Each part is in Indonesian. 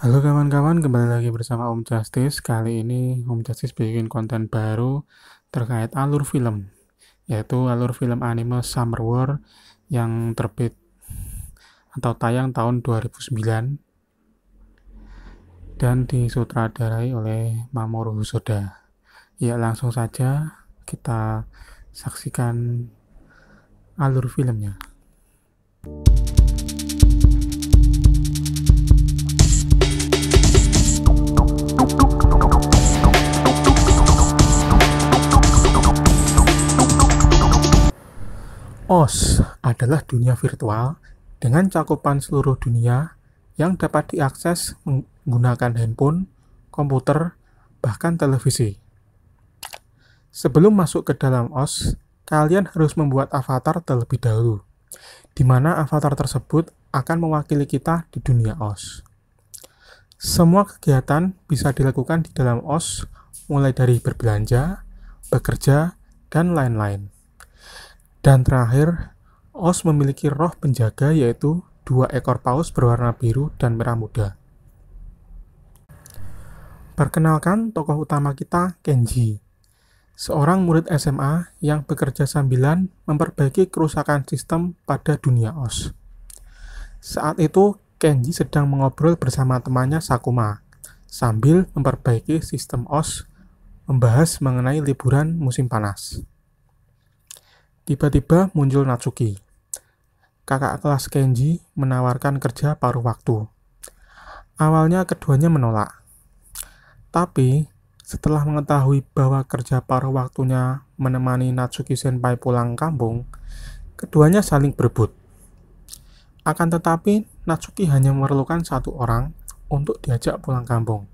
Halo kawan-kawan, kembali lagi bersama Om Justice. Kali ini Om Justice bikin konten baru terkait alur film, yaitu alur film anime Summer War yang terbit atau tayang tahun 2009 dan disutradarai oleh Mamoru Hosoda. Ya, langsung saja kita saksikan alur filmnya. OS adalah dunia virtual dengan cakupan seluruh dunia yang dapat diakses menggunakan handphone, komputer, bahkan televisi. Sebelum masuk ke dalam OS, kalian harus membuat avatar terlebih dahulu, di mana avatar tersebut akan mewakili kita di dunia OS. Semua kegiatan bisa dilakukan di dalam OS, mulai dari berbelanja, bekerja, dan lain-lain. Dan terakhir, Os memiliki roh penjaga yaitu dua ekor paus berwarna biru dan merah muda. Perkenalkan tokoh utama kita, Kenji. Seorang murid SMA yang bekerja sambilan memperbaiki kerusakan sistem pada dunia OS. Saat itu, Kenji sedang mengobrol bersama temannya Sakuma sambil memperbaiki sistem OS membahas mengenai liburan musim panas. Tiba-tiba muncul Natsuki. Kakak kelas Kenji menawarkan kerja paruh waktu. Awalnya keduanya menolak. Tapi setelah mengetahui bahwa kerja paruh waktunya menemani Natsuki Senpai pulang kampung, keduanya saling berebut. Akan tetapi, Natsuki hanya memerlukan satu orang untuk diajak pulang kampung.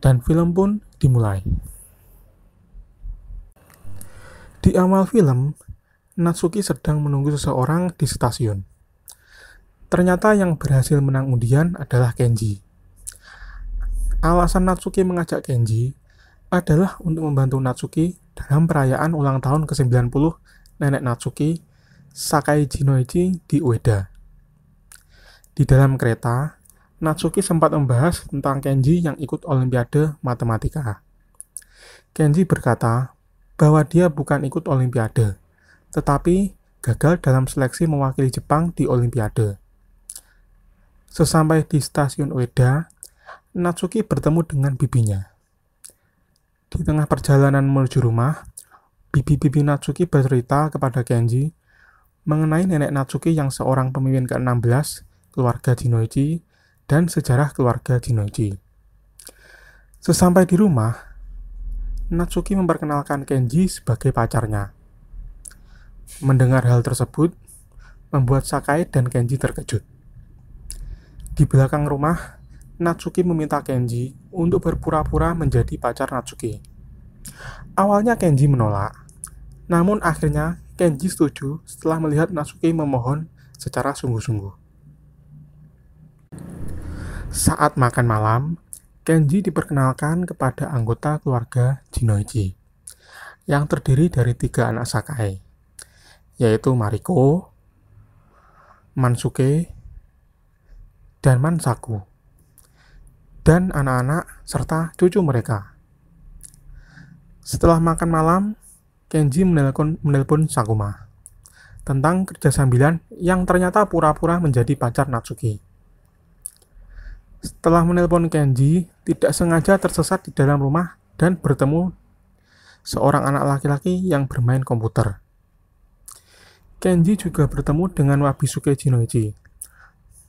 Dan film pun dimulai. Di awal film, Natsuki sedang menunggu seseorang di stasiun. Ternyata yang berhasil menang undian adalah Kenji. Alasan Natsuki mengajak Kenji adalah untuk membantu Natsuki dalam perayaan ulang tahun ke-90 nenek Natsuki, Sakai Jinoichi di Ueda. Di dalam kereta, Natsuki sempat membahas tentang Kenji yang ikut Olimpiade Matematika. Kenji berkata bahwa dia bukan ikut Olimpiade, tetapi gagal dalam seleksi mewakili Jepang di Olimpiade. Sesampai di stasiun Ueda, Natsuki bertemu dengan bibinya. Di tengah perjalanan menuju rumah, bibi-bibi Natsuki bercerita kepada Kenji mengenai nenek Natsuki yang seorang pemimpin ke-16 keluarga Jinoichi dan sejarah keluarga Jinoichi. Sesampai di rumah, Natsuki memperkenalkan Kenji sebagai pacarnya. Mendengar hal tersebut, membuat Sakai dan Kenji terkejut. Di belakang rumah, Natsuki meminta Kenji untuk berpura-pura menjadi pacar Natsuki. Awalnya Kenji menolak, namun akhirnya Kenji setuju setelah melihat Natsuki memohon secara sungguh-sungguh. Saat makan malam, Kenji diperkenalkan kepada anggota keluarga Jinoichi yang terdiri dari tiga anak Sakai yaitu Mariko, Mansuke, dan Mansaku, dan anak-anak serta cucu mereka. Setelah makan malam, Kenji menelpon, menelpon Sakuma tentang kerja sambilan yang ternyata pura-pura menjadi pacar Natsuki. Setelah menelpon Kenji, tidak sengaja tersesat di dalam rumah dan bertemu seorang anak laki-laki yang bermain komputer. Kenji juga bertemu dengan Wabisuke Jinoichi,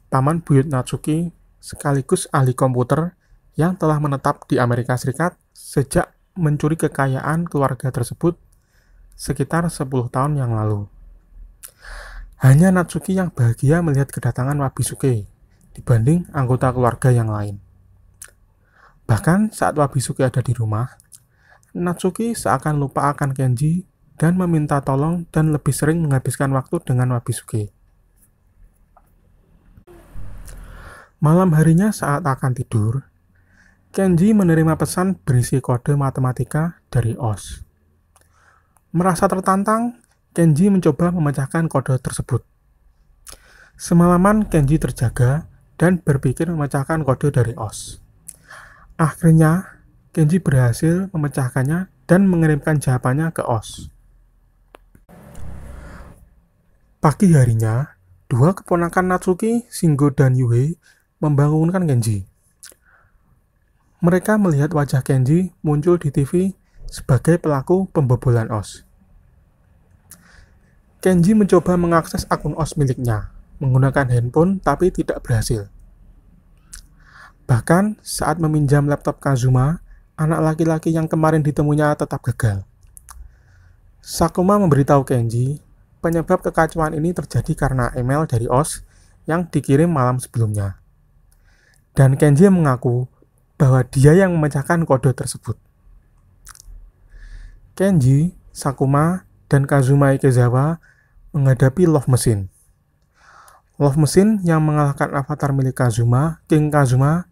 paman buyut Natsuki sekaligus ahli komputer yang telah menetap di Amerika Serikat sejak mencuri kekayaan keluarga tersebut sekitar 10 tahun yang lalu. Hanya Natsuki yang bahagia melihat kedatangan Wabisuke dibanding anggota keluarga yang lain. Bahkan saat Wabisuke ada di rumah, Natsuki seakan lupa akan Kenji dan meminta tolong dan lebih sering menghabiskan waktu dengan Wabisuke. Malam harinya saat akan tidur, Kenji menerima pesan berisi kode matematika dari Oz. Merasa tertantang, Kenji mencoba memecahkan kode tersebut. Semalaman Kenji terjaga dan berpikir memecahkan kode dari Oz. Akhirnya, Kenji berhasil memecahkannya dan mengirimkan jawabannya ke Oz. Pagi harinya, dua keponakan Natsuki, Shingo dan Yuhei membangunkan Kenji. Mereka melihat wajah Kenji muncul di TV sebagai pelaku pembobolan OS. Kenji mencoba mengakses akun OS miliknya menggunakan handphone tapi tidak berhasil. Bahkan saat meminjam laptop Kazuma, anak laki-laki yang kemarin ditemunya tetap gagal. Sakuma memberitahu Kenji Penyebab kekacauan ini terjadi karena email dari OS yang dikirim malam sebelumnya. Dan Kenji mengaku bahwa dia yang memecahkan kode tersebut. Kenji, Sakuma, dan Kazuma Ikezawa menghadapi Love Machine. Love Machine yang mengalahkan avatar milik Kazuma, King Kazuma,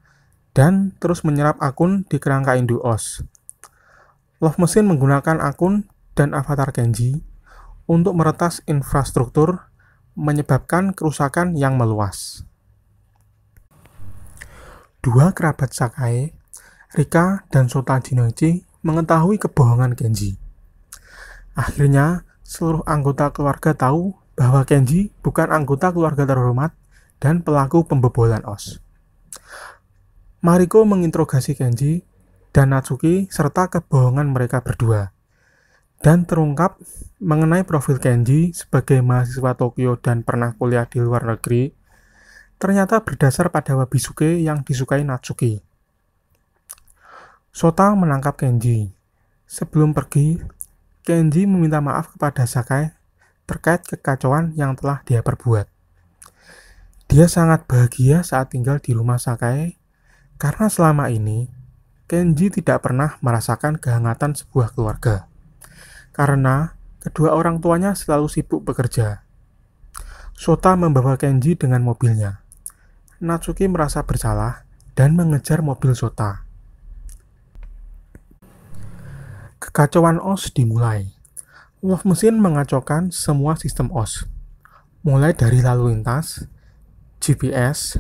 dan terus menyerap akun di kerangka Induos. Love Machine menggunakan akun dan avatar Kenji untuk meretas infrastruktur, menyebabkan kerusakan yang meluas. Dua kerabat Sakai, Rika dan Sota Jinoichi, mengetahui kebohongan Kenji. Akhirnya, seluruh anggota keluarga tahu bahwa Kenji bukan anggota keluarga terhormat dan pelaku pembobolan OS. Mariko menginterogasi Kenji dan Natsuki serta kebohongan mereka berdua dan terungkap mengenai profil Kenji sebagai mahasiswa Tokyo dan pernah kuliah di luar negeri ternyata berdasar pada Wabisuke yang disukai Natsuki. Sota menangkap Kenji. Sebelum pergi, Kenji meminta maaf kepada Sakai terkait kekacauan yang telah dia perbuat. Dia sangat bahagia saat tinggal di rumah Sakai karena selama ini Kenji tidak pernah merasakan kehangatan sebuah keluarga karena kedua orang tuanya selalu sibuk bekerja. Sota membawa Kenji dengan mobilnya. Natsuki merasa bersalah dan mengejar mobil Sota. Kekacauan OS dimulai. Love mesin mengacaukan semua sistem OS. Mulai dari lalu lintas, GPS,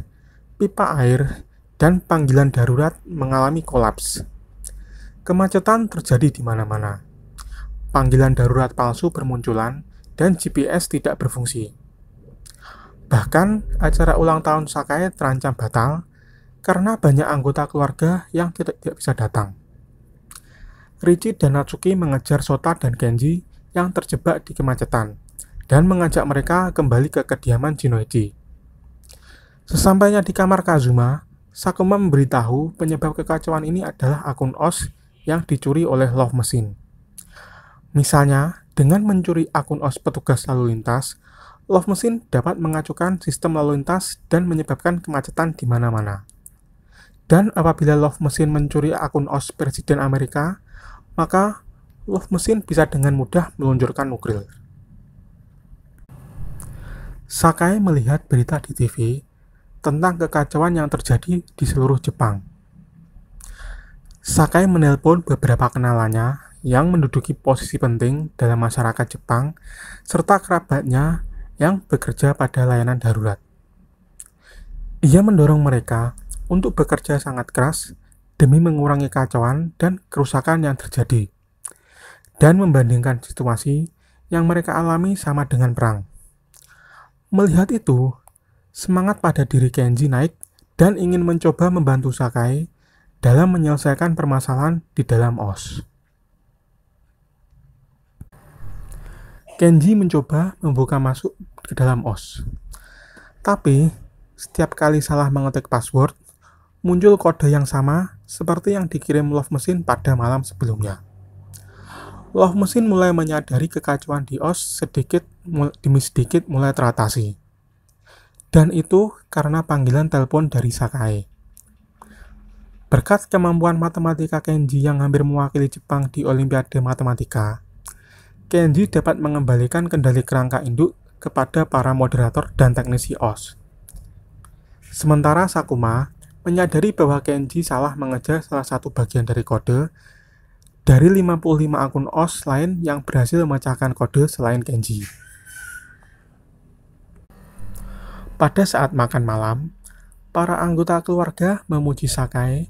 pipa air, dan panggilan darurat mengalami kolaps. Kemacetan terjadi di mana-mana panggilan darurat palsu bermunculan, dan GPS tidak berfungsi. Bahkan, acara ulang tahun Sakai terancam batal karena banyak anggota keluarga yang tidak, bisa datang. Richie dan Natsuki mengejar Sota dan Kenji yang terjebak di kemacetan dan mengajak mereka kembali ke kediaman Jinoichi. Sesampainya di kamar Kazuma, Sakuma memberitahu penyebab kekacauan ini adalah akun OS yang dicuri oleh Love Machine. Misalnya, dengan mencuri akun OS petugas lalu lintas, Love mesin dapat mengacukan sistem lalu lintas dan menyebabkan kemacetan di mana-mana. Dan apabila Love mesin mencuri akun OS Presiden Amerika, maka Love mesin bisa dengan mudah meluncurkan nuklir. Sakai melihat berita di TV tentang kekacauan yang terjadi di seluruh Jepang. Sakai menelpon beberapa kenalannya yang menduduki posisi penting dalam masyarakat Jepang serta kerabatnya yang bekerja pada layanan darurat. Ia mendorong mereka untuk bekerja sangat keras demi mengurangi kacauan dan kerusakan yang terjadi dan membandingkan situasi yang mereka alami sama dengan perang. Melihat itu, semangat pada diri Kenji naik dan ingin mencoba membantu Sakai dalam menyelesaikan permasalahan di dalam OS. Kenji mencoba membuka masuk ke dalam OS. Tapi, setiap kali salah mengetik password, muncul kode yang sama seperti yang dikirim Love Mesin pada malam sebelumnya. Love Mesin mulai menyadari kekacauan di OS sedikit demi sedikit mulai teratasi. Dan itu karena panggilan telepon dari Sakai. Berkat kemampuan matematika Kenji yang hampir mewakili Jepang di Olimpiade Matematika, Kenji dapat mengembalikan kendali kerangka induk kepada para moderator dan teknisi OS. Sementara Sakuma menyadari bahwa Kenji salah mengejar salah satu bagian dari kode dari 55 akun OS lain yang berhasil memecahkan kode selain Kenji. Pada saat makan malam, para anggota keluarga memuji Sakai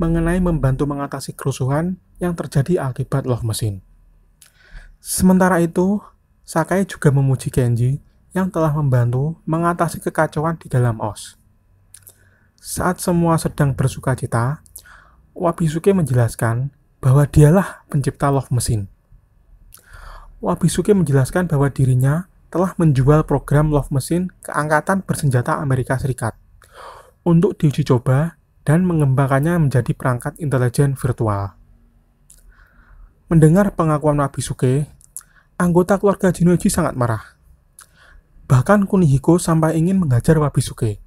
mengenai membantu mengatasi kerusuhan yang terjadi akibat loh mesin. Sementara itu, Sakai juga memuji Kenji yang telah membantu mengatasi kekacauan di dalam OS. Saat semua sedang bersuka cita, Wabisuke menjelaskan bahwa dialah pencipta Love Machine. Wabisuke menjelaskan bahwa dirinya telah menjual program Love Machine ke Angkatan Bersenjata Amerika Serikat untuk diuji coba dan mengembangkannya menjadi perangkat intelijen virtual. Mendengar pengakuan Nabi Suke, anggota keluarga Jinoji sangat marah. Bahkan Kunihiko sampai ingin menghajar Wabisuke.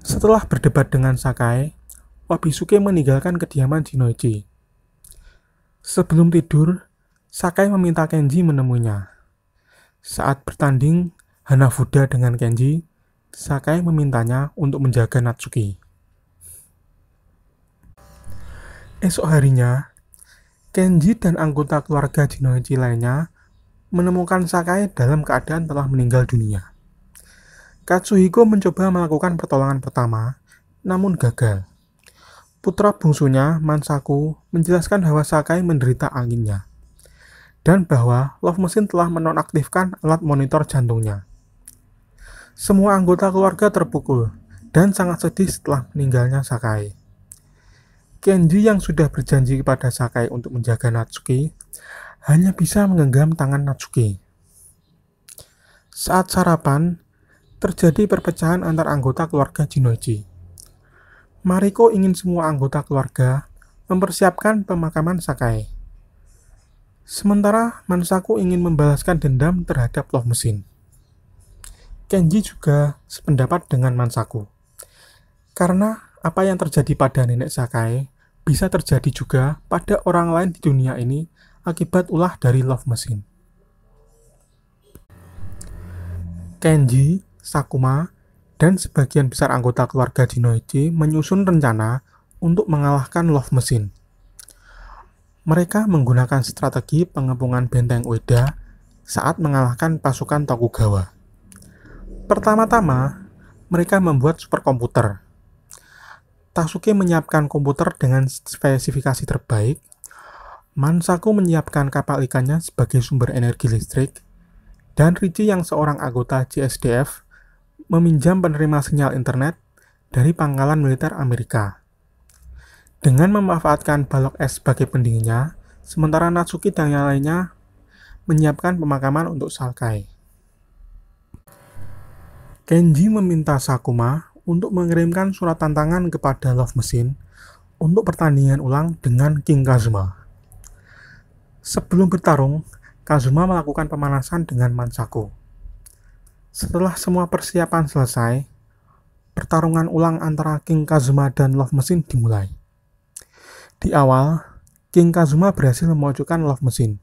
Setelah berdebat dengan Sakai, Wabisuke meninggalkan kediaman Jinoji. Sebelum tidur, Sakai meminta Kenji menemuinya. Saat bertanding Hanafuda dengan Kenji, Sakai memintanya untuk menjaga Natsuki. Esok harinya, Kenji dan anggota keluarga Jinoichi lainnya menemukan Sakai dalam keadaan telah meninggal dunia. Katsuhiko mencoba melakukan pertolongan pertama, namun gagal. Putra bungsunya, Mansaku, menjelaskan bahwa Sakai menderita anginnya, dan bahwa Love Machine telah menonaktifkan alat monitor jantungnya. Semua anggota keluarga terpukul dan sangat sedih setelah meninggalnya Sakai. Kenji yang sudah berjanji kepada Sakai untuk menjaga Natsuki hanya bisa menggenggam tangan Natsuki. Saat sarapan, terjadi perpecahan antar anggota keluarga Jinoichi. Mariko ingin semua anggota keluarga mempersiapkan pemakaman Sakai. Sementara Mansaku ingin membalaskan dendam terhadap loh mesin. Kenji juga sependapat dengan Mansaku. Karena apa yang terjadi pada nenek Sakai bisa terjadi juga pada orang lain di dunia ini akibat ulah dari love machine. Kenji, Sakuma, dan sebagian besar anggota keluarga Jinoichi menyusun rencana untuk mengalahkan love machine. Mereka menggunakan strategi pengepungan benteng Ueda saat mengalahkan pasukan Tokugawa. Pertama-tama, mereka membuat superkomputer Tasuke menyiapkan komputer dengan spesifikasi terbaik. Mansaku menyiapkan kapal ikannya sebagai sumber energi listrik. Dan Ricci yang seorang anggota GSDF meminjam penerima sinyal internet dari pangkalan militer Amerika. Dengan memanfaatkan balok es sebagai pendinginnya, sementara Natsuki dan yang lainnya menyiapkan pemakaman untuk Salkai. Kenji meminta Sakuma untuk mengirimkan surat tantangan kepada Love Machine untuk pertandingan ulang dengan King Kazuma. Sebelum bertarung, Kazuma melakukan pemanasan dengan Mansaku. Setelah semua persiapan selesai, pertarungan ulang antara King Kazuma dan Love Machine dimulai. Di awal, King Kazuma berhasil memojokkan Love Machine.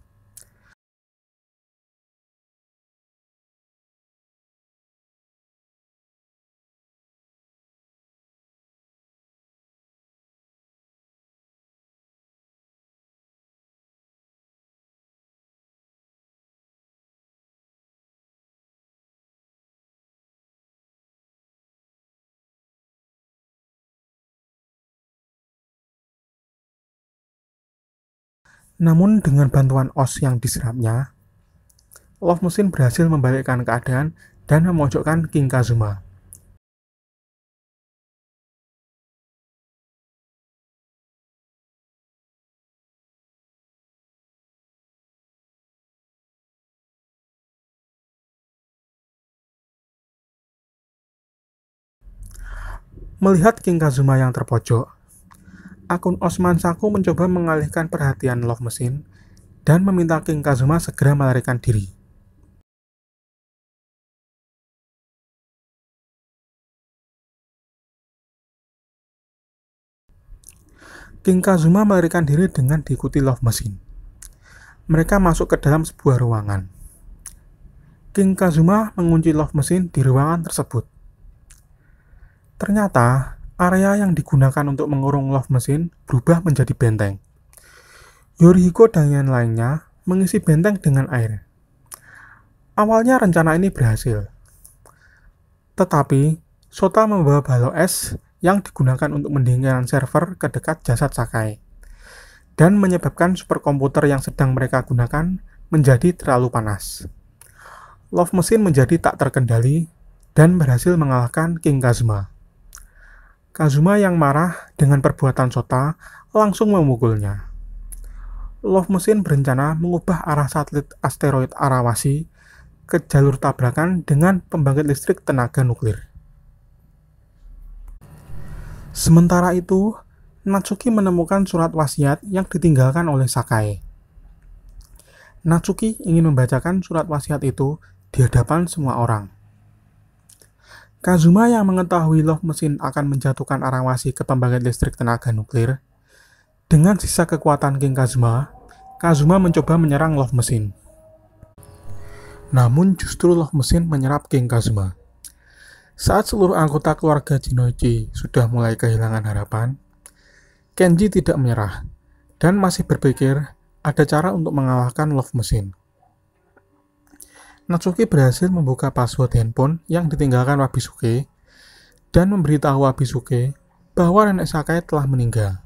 Namun dengan bantuan os yang diserapnya, Love Machine berhasil membalikkan keadaan dan memojokkan King Kazuma. Melihat King Kazuma yang terpojok, akun Osman Saku mencoba mengalihkan perhatian Love Machine dan meminta King Kazuma segera melarikan diri. King Kazuma melarikan diri dengan diikuti Love Machine. Mereka masuk ke dalam sebuah ruangan. King Kazuma mengunci Love Machine di ruangan tersebut. Ternyata, area yang digunakan untuk mengurung love mesin berubah menjadi benteng. Yorihiko dan yang lainnya mengisi benteng dengan air. Awalnya rencana ini berhasil. Tetapi, Sota membawa balok es yang digunakan untuk mendinginkan server ke dekat jasad Sakai dan menyebabkan superkomputer yang sedang mereka gunakan menjadi terlalu panas. Love Machine menjadi tak terkendali dan berhasil mengalahkan King Kazuma. Kazuma yang marah dengan perbuatan Sota langsung memukulnya. Love Machine berencana mengubah arah satelit asteroid Arawasi ke jalur tabrakan dengan pembangkit listrik tenaga nuklir. Sementara itu, Natsuki menemukan surat wasiat yang ditinggalkan oleh Sakai. Natsuki ingin membacakan surat wasiat itu di hadapan semua orang. Kazuma yang mengetahui Love Machine akan menjatuhkan Arawasi ke pembangkit listrik tenaga nuklir. Dengan sisa kekuatan King Kazuma, Kazuma mencoba menyerang Love Machine. Namun justru Love Machine menyerap King Kazuma. Saat seluruh anggota keluarga Jinoichi sudah mulai kehilangan harapan, Kenji tidak menyerah dan masih berpikir ada cara untuk mengalahkan Love Machine. Natsuki berhasil membuka password handphone yang ditinggalkan Wabisuke dan memberitahu Wabisuke bahwa nenek Sakai telah meninggal.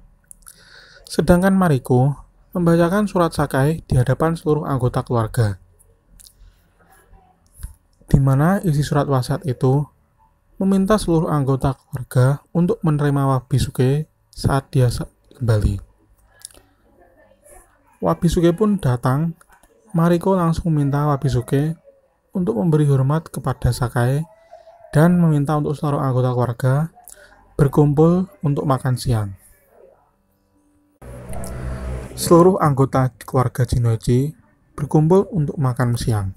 Sedangkan Mariko membacakan surat Sakai di hadapan seluruh anggota keluarga. Di mana isi surat wasiat itu meminta seluruh anggota keluarga untuk menerima Wabisuke saat dia kembali. Wabisuke pun datang Mariko langsung minta Wabisuke untuk memberi hormat kepada Sakai dan meminta untuk seluruh anggota keluarga berkumpul untuk makan siang. Seluruh anggota keluarga Jinoji berkumpul untuk makan siang.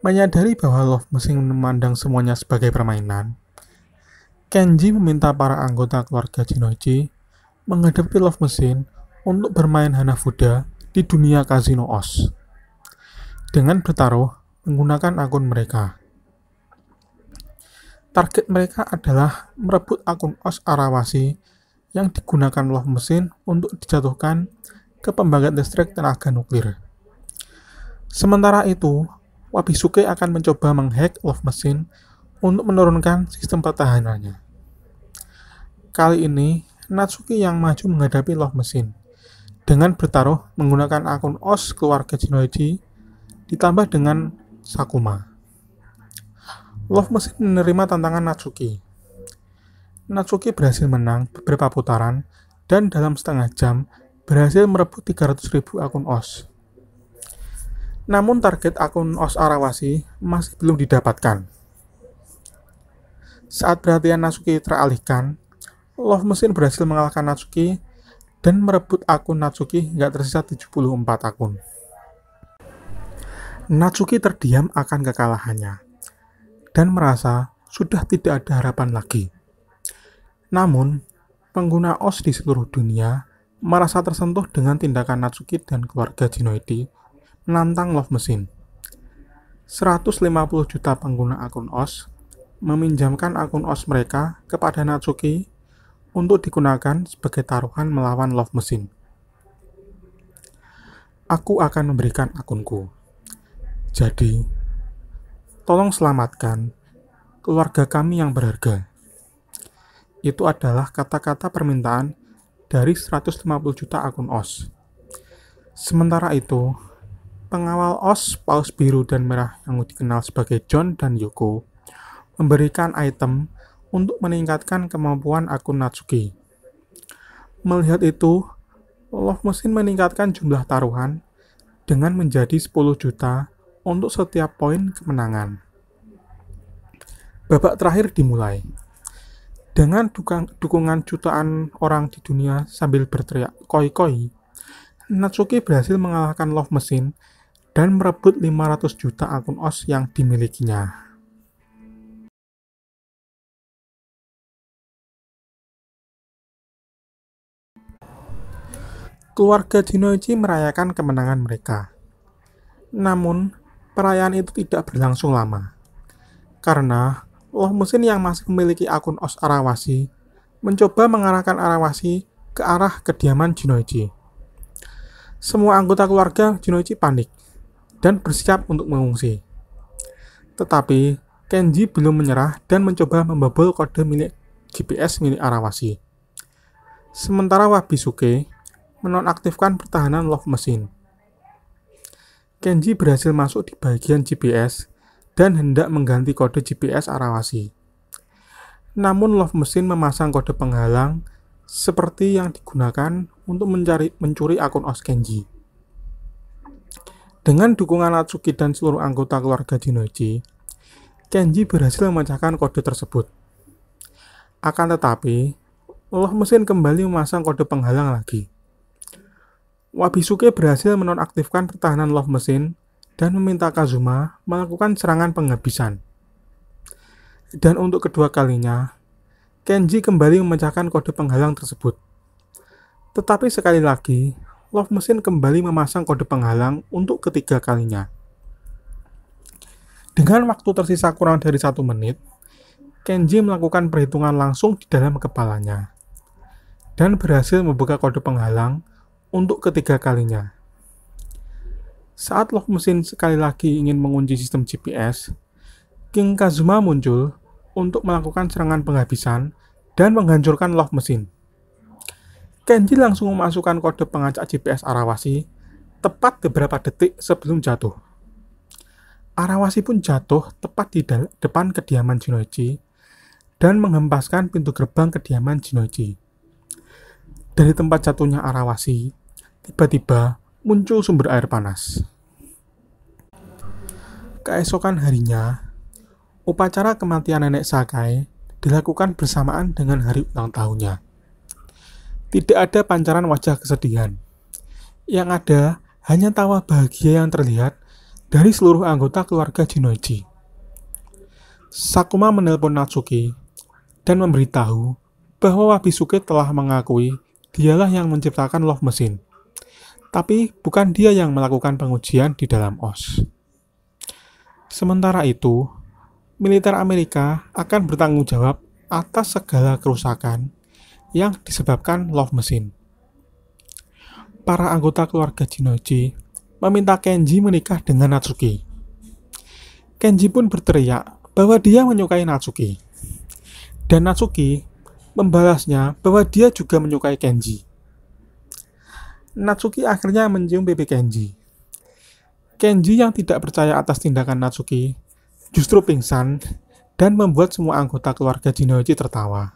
Menyadari bahwa Love Machine memandang semuanya sebagai permainan, Kenji meminta para anggota keluarga Jinoji menghadapi Love Machine untuk bermain Hanafuda di dunia kasino Oz. Dengan bertaruh, menggunakan akun mereka. Target mereka adalah merebut akun OS Arawasi yang digunakan loh mesin untuk dijatuhkan ke pembangkit listrik tenaga nuklir. Sementara itu, Wabisuke akan mencoba menghack Love Mesin untuk menurunkan sistem pertahanannya. Kali ini, Natsuki yang maju menghadapi Love Mesin dengan bertaruh menggunakan akun OS keluarga Jinoichi ditambah dengan Sakuma. Love mesin menerima tantangan Natsuki. Natsuki berhasil menang beberapa putaran dan dalam setengah jam berhasil merebut 300.000 akun OS. Namun target akun OS Arawasi masih belum didapatkan. Saat perhatian Natsuki teralihkan, Love Machine berhasil mengalahkan Natsuki dan merebut akun Natsuki hingga tersisa 74 akun. Natsuki terdiam akan kekalahannya dan merasa sudah tidak ada harapan lagi. Namun, pengguna OS di seluruh dunia merasa tersentuh dengan tindakan Natsuki dan keluarga Jinoiti menantang Love Machine. 150 juta pengguna akun OS meminjamkan akun OS mereka kepada Natsuki untuk digunakan sebagai taruhan melawan Love Machine. Aku akan memberikan akunku, jadi, tolong selamatkan keluarga kami yang berharga. Itu adalah kata-kata permintaan dari 150 juta akun OS. Sementara itu, pengawal OS Paus Biru dan Merah yang dikenal sebagai John dan Yoko memberikan item untuk meningkatkan kemampuan akun Natsuki. Melihat itu, Love Machine meningkatkan jumlah taruhan dengan menjadi 10 juta untuk setiap poin kemenangan. Babak terakhir dimulai. Dengan dukungan jutaan orang di dunia sambil berteriak koi-koi, Natsuki berhasil mengalahkan Love Machine dan merebut 500 juta akun OS yang dimilikinya. Keluarga Jinoichi merayakan kemenangan mereka. Namun, perayaan itu tidak berlangsung lama. Karena loh mesin yang masih memiliki akun OS Arawasi mencoba mengarahkan Arawasi ke arah kediaman Junoichi. Semua anggota keluarga Junoichi panik dan bersiap untuk mengungsi. Tetapi Kenji belum menyerah dan mencoba membobol kode milik GPS milik Arawasi. Sementara Wabisuke menonaktifkan pertahanan love Machine. Kenji berhasil masuk di bagian GPS dan hendak mengganti kode GPS Arawasi. Namun Love Mesin memasang kode penghalang seperti yang digunakan untuk mencari mencuri akun OS Kenji. Dengan dukungan Atsuki dan seluruh anggota keluarga Jinoichi, Kenji berhasil memecahkan kode tersebut. Akan tetapi, Love Mesin kembali memasang kode penghalang lagi. Wabisuke berhasil menonaktifkan pertahanan Love Machine dan meminta Kazuma melakukan serangan penghabisan. Dan untuk kedua kalinya, Kenji kembali memecahkan kode penghalang tersebut. Tetapi sekali lagi, Love Machine kembali memasang kode penghalang untuk ketiga kalinya. Dengan waktu tersisa kurang dari satu menit, Kenji melakukan perhitungan langsung di dalam kepalanya dan berhasil membuka kode penghalang untuk ketiga kalinya. Saat log mesin sekali lagi ingin mengunci sistem GPS, King Kazuma muncul untuk melakukan serangan penghabisan dan menghancurkan log mesin. Kenji langsung memasukkan kode pengacak GPS Arawasi tepat beberapa detik sebelum jatuh. Arawasi pun jatuh tepat di depan kediaman Jinoichi dan menghempaskan pintu gerbang kediaman Jinoichi. Dari tempat jatuhnya Arawasi tiba-tiba muncul sumber air panas. Keesokan harinya, upacara kematian nenek Sakai dilakukan bersamaan dengan hari ulang tahunnya. Tidak ada pancaran wajah kesedihan. Yang ada hanya tawa bahagia yang terlihat dari seluruh anggota keluarga Jinoichi. Sakuma menelpon Natsuki dan memberitahu bahwa Wabisuke telah mengakui dialah yang menciptakan love machine tapi bukan dia yang melakukan pengujian di dalam OS. Sementara itu, militer Amerika akan bertanggung jawab atas segala kerusakan yang disebabkan Love Machine. Para anggota keluarga Jinoji meminta Kenji menikah dengan Natsuki. Kenji pun berteriak bahwa dia menyukai Natsuki. Dan Natsuki membalasnya bahwa dia juga menyukai Kenji. Natsuki akhirnya mencium bebek Kenji. Kenji yang tidak percaya atas tindakan Natsuki justru pingsan dan membuat semua anggota keluarga Jinoichi tertawa.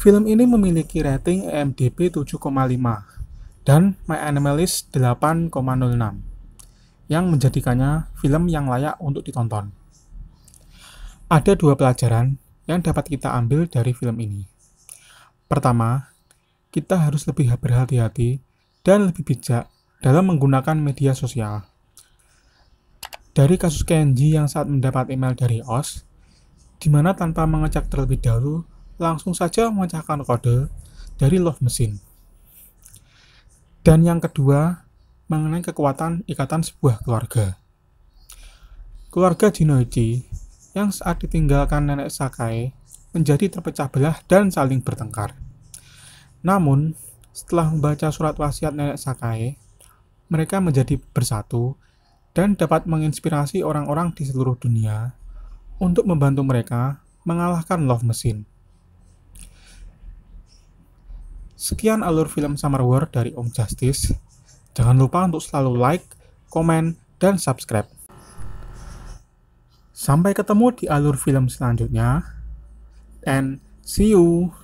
Film ini memiliki rating IMDb 7,5 dan My Animalist 8,06 yang menjadikannya film yang layak untuk ditonton. Ada dua pelajaran yang dapat kita ambil dari film ini. Pertama, kita harus lebih berhati-hati dan lebih bijak dalam menggunakan media sosial. Dari kasus Kenji yang saat mendapat email dari OS, di mana tanpa mengecek terlebih dahulu, langsung saja memecahkan kode dari Love Machine. Dan yang kedua, mengenai kekuatan ikatan sebuah keluarga. Keluarga Jinoichi yang saat ditinggalkan nenek Sakai menjadi terpecah belah dan saling bertengkar. Namun, setelah membaca surat wasiat nenek Sakai, mereka menjadi bersatu dan dapat menginspirasi orang-orang di seluruh dunia untuk membantu mereka mengalahkan Love Machine. Sekian alur film Summer War dari Om Justice. Jangan lupa untuk selalu like, komen, dan subscribe. Sampai ketemu di alur film selanjutnya, and see you.